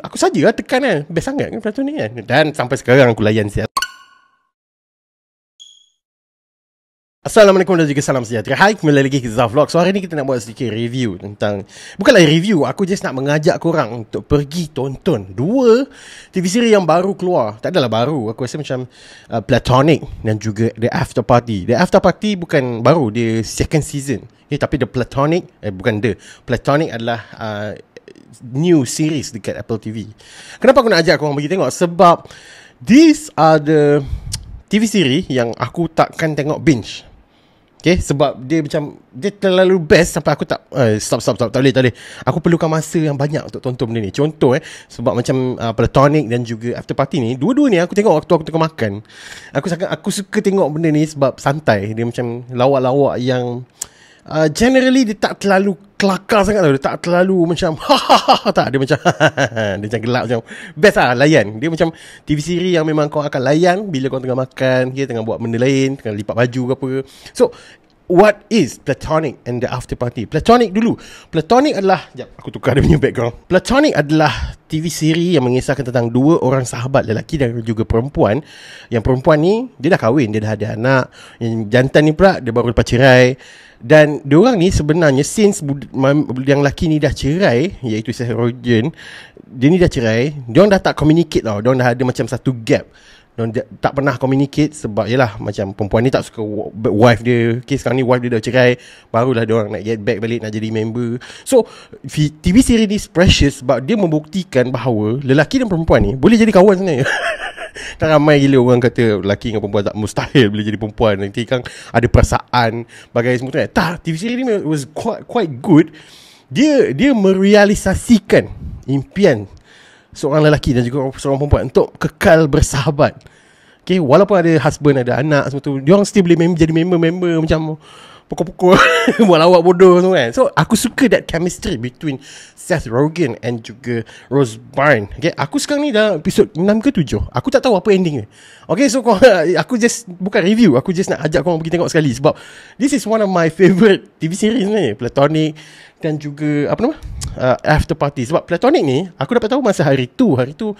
aku saja lah tekan kan best sangat kan macam ni kan dan sampai sekarang aku layan siapa Assalamualaikum dan juga salam sejahtera Hai kembali lagi ke Zaf Vlog So hari ni kita nak buat sedikit review tentang Bukanlah review Aku just nak mengajak korang untuk pergi tonton Dua TV siri yang baru keluar Tak adalah baru Aku rasa macam uh, Platonic Dan juga The After Party The After Party bukan baru Dia second season okay, eh, Tapi The Platonic Eh bukan The Platonic adalah uh, new series dekat Apple TV. Kenapa aku nak ajak korang pergi tengok? Sebab these are the TV series yang aku takkan tengok binge. Okay, sebab dia macam dia terlalu best sampai aku tak eh, stop stop stop tak boleh tak boleh. Aku perlukan masa yang banyak untuk tonton benda ni. Contoh eh sebab macam uh, Platonic dan juga After Party ni, dua-dua ni aku tengok waktu aku tengah makan. Aku sangat aku suka tengok benda ni sebab santai. Dia macam lawak-lawak yang uh, generally dia tak terlalu kelakar sangat tau. Dia tak terlalu macam ha ha tak. Dia macam dia macam gelap macam best lah layan. Dia macam TV siri yang memang kau akan layan bila kau tengah makan, dia tengah buat benda lain, tengah lipat baju ke apa. So, what is platonic and the after party? Platonic dulu. Platonic adalah... Sekejap, aku tukar dia punya background. Platonic adalah TV siri yang mengisahkan tentang dua orang sahabat lelaki dan juga perempuan. Yang perempuan ni, dia dah kahwin. Dia dah ada anak. Yang jantan ni pula, dia baru lepas cerai. Dan diorang ni sebenarnya since yang lelaki ni dah cerai, iaitu Seth Rogen, dia ni dah cerai, diorang dah tak communicate tau. Diorang dah ada macam satu gap tak pernah communicate sebab yalah macam perempuan ni tak suka wife dia. Okay sekarang ni wife dia dah cerai. Barulah dia orang nak get back balik nak jadi member. So TV series ni precious sebab dia membuktikan bahawa lelaki dan perempuan ni boleh jadi kawan sebenarnya. Tak ramai gila orang kata lelaki dengan perempuan tak mustahil boleh jadi perempuan nanti kan ada perasaan bagai semua tu. Kan. Tak, TV series ni was quite quite good. Dia dia merealisasikan impian seorang lelaki dan juga seorang perempuan untuk kekal bersahabat. Okay, walaupun ada husband, ada anak semua tu, dia orang still boleh mem- jadi member-member macam pokok-pokok, buat lawak bodoh tu kan. So, aku suka that chemistry between Seth Rogen and juga Rose Byrne. Okay, aku sekarang ni dah episod 6 ke 7. Aku tak tahu apa ending ni. Okay, so korang, aku just, buka review, aku just nak ajak korang pergi tengok sekali sebab this is one of my favorite TV series ni, Platonic dan juga, apa nama? uh, after party sebab platonic ni aku dapat tahu masa hari tu hari tu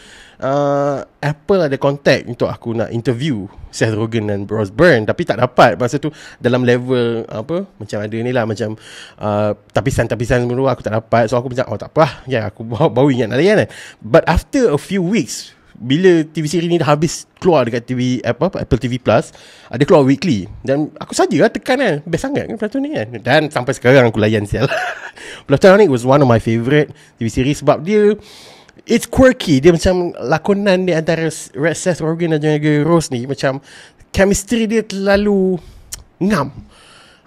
uh, Apple ada contact untuk aku nak interview Seth Rogen dan Bruce Byrne tapi tak dapat masa tu dalam level apa macam ada ni lah macam uh, tapisan-tapisan semua aku tak dapat so aku macam oh tak apa lah ya, aku bau ingat lagi kan but after a few weeks bila TV siri ni dah habis keluar dekat TV apa Apple TV Plus ada uh, keluar weekly dan aku sajalah tekan kan best sangat kan Platoon ni kan dan sampai sekarang aku layan sial Platoon ni was one of my favorite TV siri sebab dia it's quirky dia macam lakonan dia antara Red Seth Rogen dan juga Rose ni macam chemistry dia terlalu ngam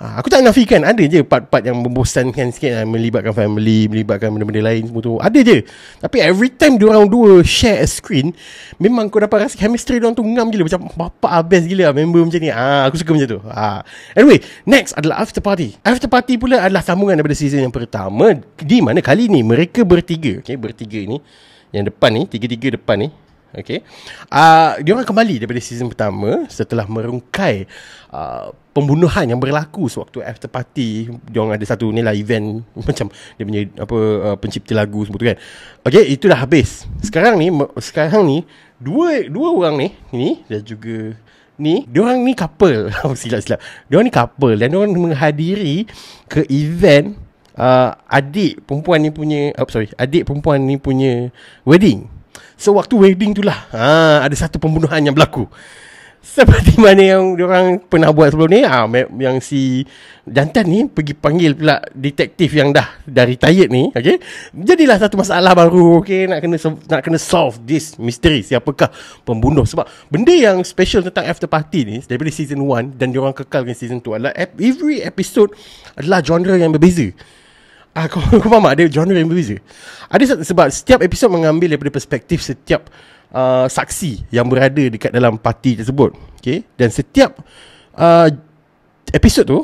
Ah, aku tak nafikan ada je part-part yang membosankan sikit lah, melibatkan family melibatkan benda-benda lain semua tu ada je tapi every time orang dua share a screen memang kau dapat rasa chemistry diorang tu ngam gila macam bapak abis gila lah, member macam ni ah, aku suka macam tu ah. anyway next adalah after party after party pula adalah sambungan daripada season yang pertama di mana kali ni mereka bertiga okay, bertiga ni yang depan ni tiga-tiga depan ni Okay. Uh, ah, dia orang kembali daripada season pertama setelah merungkai uh, pembunuhan yang berlaku sewaktu after party. Dia orang ada satu nilai event macam dia punya apa uh, pencipta lagu semua tu kan. Okay, itu dah habis. Sekarang ni, sekarang ni, dua dua orang ni, ni dan juga ni, dia orang ni couple. Oh, Silap-silap. dia orang ni couple dan dia orang menghadiri ke event Uh, adik perempuan ni punya oh, sorry adik perempuan ni punya wedding So waktu wedding tu lah ha, Ada satu pembunuhan yang berlaku Seperti mana yang orang pernah buat sebelum ni ha, Yang si jantan ni pergi panggil pula detektif yang dah dari retired ni okay? Jadilah satu masalah baru okay? nak, kena, nak kena solve this mystery Siapakah pembunuh Sebab benda yang special tentang after party ni Daripada season 1 dan orang kekal dengan season 2 adalah Every episode adalah genre yang berbeza Ah, kau, kau faham tak? Ada genre yang berbeza. Ada sebab setiap episod mengambil daripada perspektif setiap uh, saksi yang berada dekat dalam parti tersebut. Okay? Dan setiap uh, episod tu,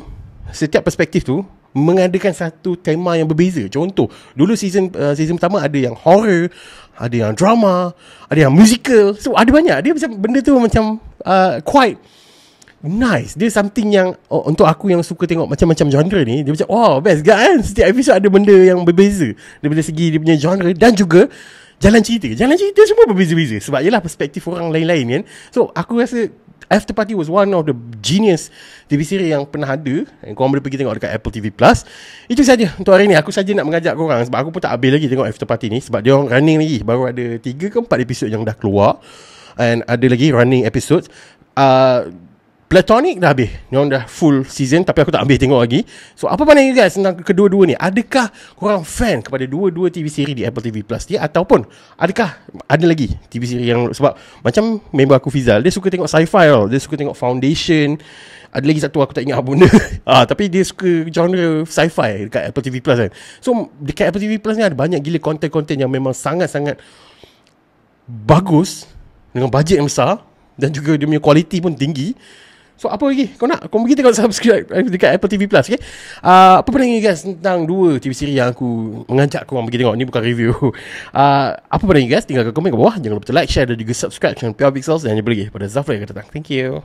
setiap perspektif tu, mengadakan satu tema yang berbeza. Contoh, dulu season uh, season pertama ada yang horror, ada yang drama, ada yang musical. So, ada banyak. Dia macam benda tu macam uh, quite Nice Dia something yang oh, Untuk aku yang suka tengok Macam-macam genre ni Dia macam Wow best gak kan Setiap episode ada benda yang berbeza Daripada segi dia punya genre Dan juga Jalan cerita Jalan cerita semua berbeza-beza Sebab ialah perspektif orang lain-lain kan So aku rasa After Party was one of the genius TV series yang pernah ada Yang eh, korang boleh pergi tengok dekat Apple TV Plus Itu saja untuk hari ni Aku saja nak mengajak korang Sebab aku pun tak habis lagi tengok After Party ni Sebab dia orang running lagi Baru ada 3 ke 4 episod yang dah keluar And ada lagi running episode uh, Platonic dah habis Mereka dah full season Tapi aku tak ambil tengok lagi So apa pandang you guys Tentang kedua-dua ni Adakah korang fan Kepada dua-dua TV series Di Apple TV Plus dia, Ataupun Adakah Ada lagi TV series yang Sebab Macam member aku Fizal Dia suka tengok sci-fi tau Dia suka tengok foundation ada lagi satu aku tak ingat apa benda ah, Tapi dia suka genre sci-fi Dekat Apple TV Plus kan So dekat Apple TV Plus ni Ada banyak gila konten-konten Yang memang sangat-sangat Bagus Dengan bajet yang besar Dan juga dia punya kualiti pun tinggi So apa lagi kau nak? Kau pergi tengok subscribe eh, dekat Apple TV Plus okay? Uh, apa pandangan you guys tentang dua TV siri yang aku mengajak korang pergi tengok? Ni bukan review. Uh, apa pandangan you guys? Tinggalkan komen kat bawah. Jangan lupa like, share dan juga subscribe channel PR Pixels. Dan jumpa lagi pada Zafri yang akan datang. Thank you.